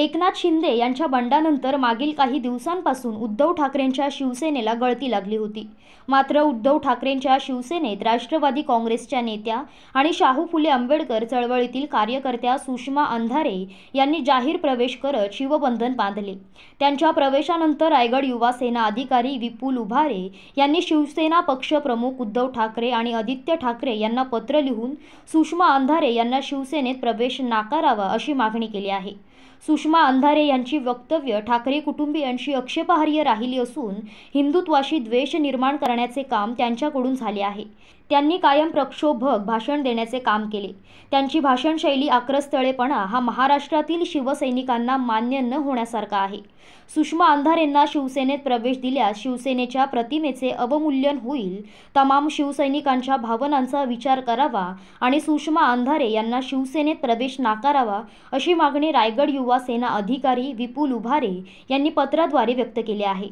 एकनाथ शिंदे यांच्या बंडानंतर मागील काही दिवसांपासून उद्धव ठाकरेंच्या शिवसेनेला गळती लागली होती मात्र उद्धव ठाकरेंच्या शिवसेनेत राष्ट्रवादी काँग्रेसच्या नेत्या आणि शाहू फुले आंबेडकर चळवळीतील कार्यकर्त्या सुषमा अंधारे यांनी जाहीर प्रवेश करत शिवबंधन बांधले त्यांच्या प्रवेशानंतर रायगड युवा सेना अधिकारी विपुल उभारे यांनी शिवसेना पक्षप्रमुख उद्धव ठाकरे आणि आदित्य ठाकरे यांना पत्र लिहून सुषमा अंधारे यांना शिवसेनेत प्रवेश नाकारावा अशी मागणी केली आहे सुषमा अंधारे यांची वक्तव्य ठाकरे कुटुंबियांशी आक्षेपार्ह राहिली असून हिंदुत्वाशी द्वेष निर्माण करण्याचे काम त्यांच्याकडून झाले आहे त्यांनी कायम प्रक्षोभक भाषण देण्याचे काम केले त्यांची भाषणशैली आक्रस्तळेपणा हा महाराष्ट्रातील शिवसैनिकांना मान्य न होण्यासारखा आहे सुषमा अंधारेंना शिवसेनेत प्रवेश दिल्यास शिवसेनेच्या प्रतिमेचे अवमूल्यन होईल तमाम शिवसैनिकांच्या भावनांचा विचार करावा आणि सुषमा अंधारे यांना शिवसेनेत प्रवेश नाकारावा अशी मागणी रायगड युवा सेना अधिकारी विपुल उभारे यांनी पत्राद्वारे व्यक्त केले आहे